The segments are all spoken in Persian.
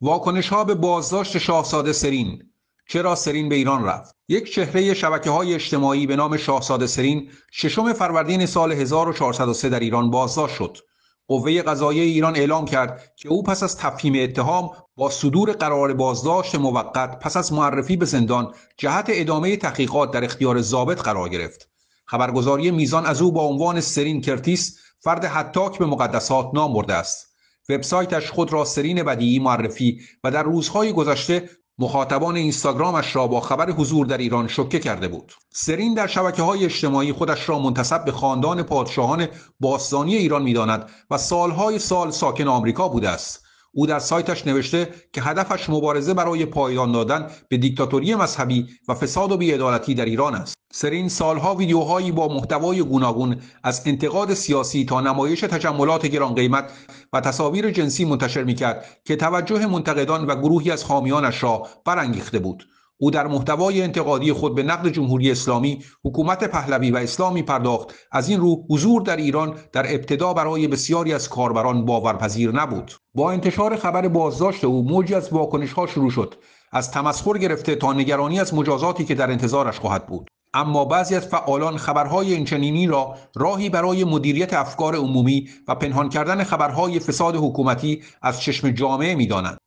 واکنش ها به بازداشت شاهزاده سرین چرا سرین به ایران رفت یک چهره شبکه های اجتماعی به نام شاهزاده سرین ششم فروردین سال 1403 در ایران بازداشت شد قوه قضایی ایران اعلام کرد که او پس از تفهیم اتهام با صدور قرار بازداشت موقت پس از معرفی به زندان جهت ادامه تحقیقات در اختیار ضابط قرار گرفت خبرگزاری میزان از او با عنوان سرین کرتیس فرد حتاک به مقدسات نام برده است وبسایتش خود را سرین بدیعی معرفی و در روزهای گذشته مخاطبان اینستاگرامش را با خبر حضور در ایران شوکه کرده بود سرین در شبکه های اجتماعی خودش را منتصب به خاندان پادشاهان باستانی ایران میداند و سالهای سال ساکن آمریکا بوده است او در سایتش نوشته که هدفش مبارزه برای پایان دادن به دیکتاتوری مذهبی و فساد و بیعدالتی در ایران است سرین سالها ویدیوهایی با محتوای گوناگون از انتقاد سیاسی تا نمایش تجملات گران قیمت و تصاویر جنسی منتشر میکرد که توجه منتقدان و گروهی از حامیانش را برانگیخته بود او در محتوای انتقادی خود به نقد جمهوری اسلامی حکومت پهلوی و اسلامی پرداخت از این رو حضور در ایران در ابتدا برای بسیاری از کاربران باورپذیر نبود با انتشار خبر بازداشت او موجی از واکنش ها شروع شد از تمسخر گرفته تا نگرانی از مجازاتی که در انتظارش خواهد بود اما بعضی از فعالان خبرهای اینچنینی را راهی برای مدیریت افکار عمومی و پنهان کردن خبرهای فساد حکومتی از چشم جامعه میدانند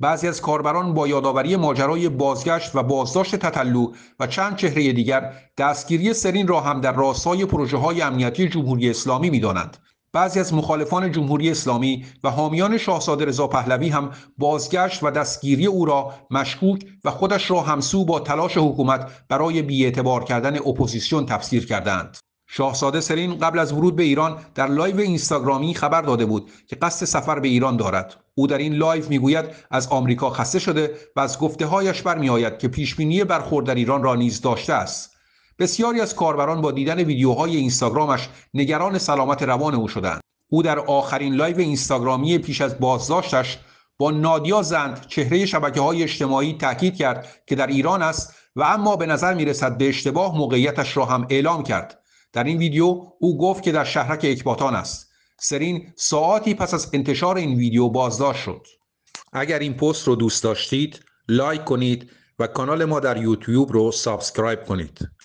بعضی از کاربران با یادآوری ماجرای بازگشت و بازداشت تطلو و چند چهره دیگر دستگیری سرین را هم در راستای پروژه های امنیتی جمهوری اسلامی میدانند بعضی از مخالفان جمهوری اسلامی و حامیان شاهزاده رضا پهلوی هم بازگشت و دستگیری او را مشکوک و خودش را همسو با تلاش حکومت برای بیاعتبار کردن اپوزیسیون تفسیر کردند شاهزاده سرین قبل از ورود به ایران در لایو اینستاگرامی خبر داده بود که قصد سفر به ایران دارد او در این لایو میگوید از آمریکا خسته شده و از گفته هایش برمیآید که پیشبینی برخورد در ایران را نیز داشته است بسیاری از کاربران با دیدن ویدیوهای اینستاگرامش نگران سلامت روان او شدند او در آخرین لایو اینستاگرامی پیش از بازداشتش با نادیا زند چهره شبکه های اجتماعی تاکید کرد که در ایران است و اما به نظر میرسد به اشتباه موقعیتش را هم اعلام کرد در این ویدیو او گفت که در شهرک اکباتان است سرین ساعتی پس از انتشار این ویدیو بازداشت شد اگر این پست رو دوست داشتید لایک کنید و کانال ما در یوتیوب رو سابسکرایب کنید